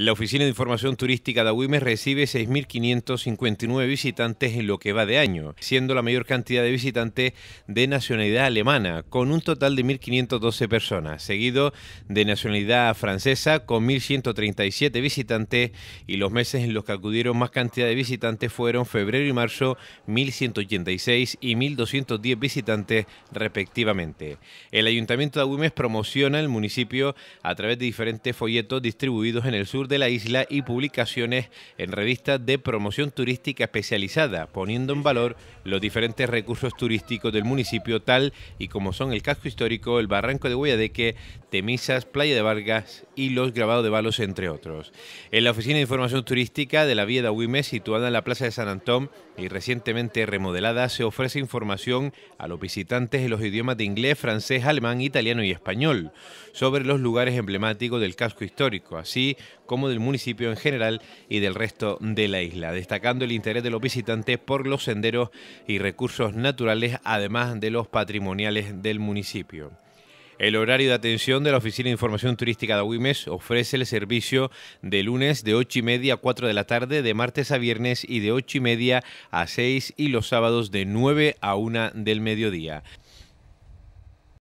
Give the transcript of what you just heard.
La Oficina de Información Turística de Agüimes recibe 6.559 visitantes en lo que va de año, siendo la mayor cantidad de visitantes de nacionalidad alemana, con un total de 1.512 personas, seguido de nacionalidad francesa, con 1.137 visitantes, y los meses en los que acudieron más cantidad de visitantes fueron febrero y marzo, 1.186 y 1.210 visitantes respectivamente. El Ayuntamiento de Agüimes promociona el municipio a través de diferentes folletos distribuidos en el sur de la isla y publicaciones en revistas de promoción turística especializada, poniendo en valor los diferentes recursos turísticos del municipio, tal y como son el casco histórico, el barranco de Guayadeque, Temisas, Playa de Vargas y los grabados de balos, entre otros. En la Oficina de Información Turística de la Vía de situada en la Plaza de San Antón y recientemente remodelada, se ofrece información a los visitantes en los idiomas de inglés, francés, alemán, italiano y español sobre los lugares emblemáticos del casco histórico, así como del municipio en general y del resto de la isla, destacando el interés de los visitantes por los senderos y recursos naturales, además de los patrimoniales del municipio. El horario de atención de la Oficina de Información Turística de Agüimes ofrece el servicio de lunes de 8 y media a 4 de la tarde, de martes a viernes y de 8 y media a 6 y los sábados de 9 a 1 del mediodía.